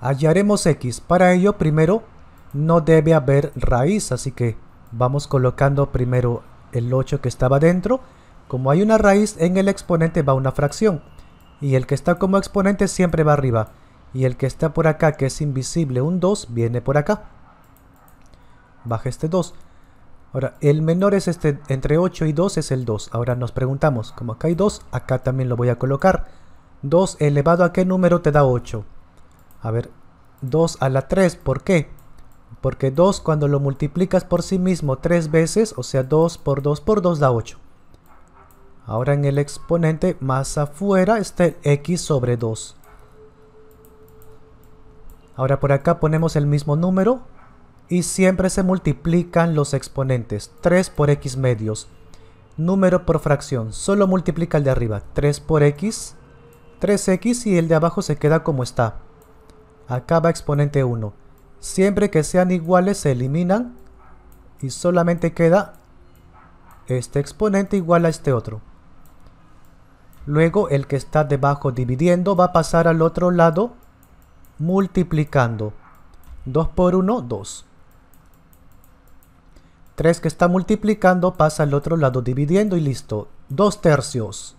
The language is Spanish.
hallaremos x. Para ello primero no debe haber raíz, así que vamos colocando primero el 8 que estaba dentro. Como hay una raíz, en el exponente va una fracción. Y el que está como exponente siempre va arriba. Y el que está por acá, que es invisible, un 2, viene por acá. Baja este 2. Ahora, el menor es este, entre 8 y 2 es el 2. Ahora nos preguntamos, como acá hay 2, acá también lo voy a colocar. 2 elevado a qué número te da 8. A ver, 2 a la 3, ¿por qué? Porque 2 cuando lo multiplicas por sí mismo 3 veces, o sea 2 por 2 por 2 da 8. Ahora en el exponente más afuera está el x sobre 2. Ahora por acá ponemos el mismo número y siempre se multiplican los exponentes. 3 por x medios. Número por fracción. Solo multiplica el de arriba. 3 por x. 3x y el de abajo se queda como está acaba exponente 1. Siempre que sean iguales se eliminan y solamente queda este exponente igual a este otro. Luego el que está debajo dividiendo va a pasar al otro lado multiplicando. 2 por 1, 2. 3 que está multiplicando pasa al otro lado dividiendo y listo. 2 tercios.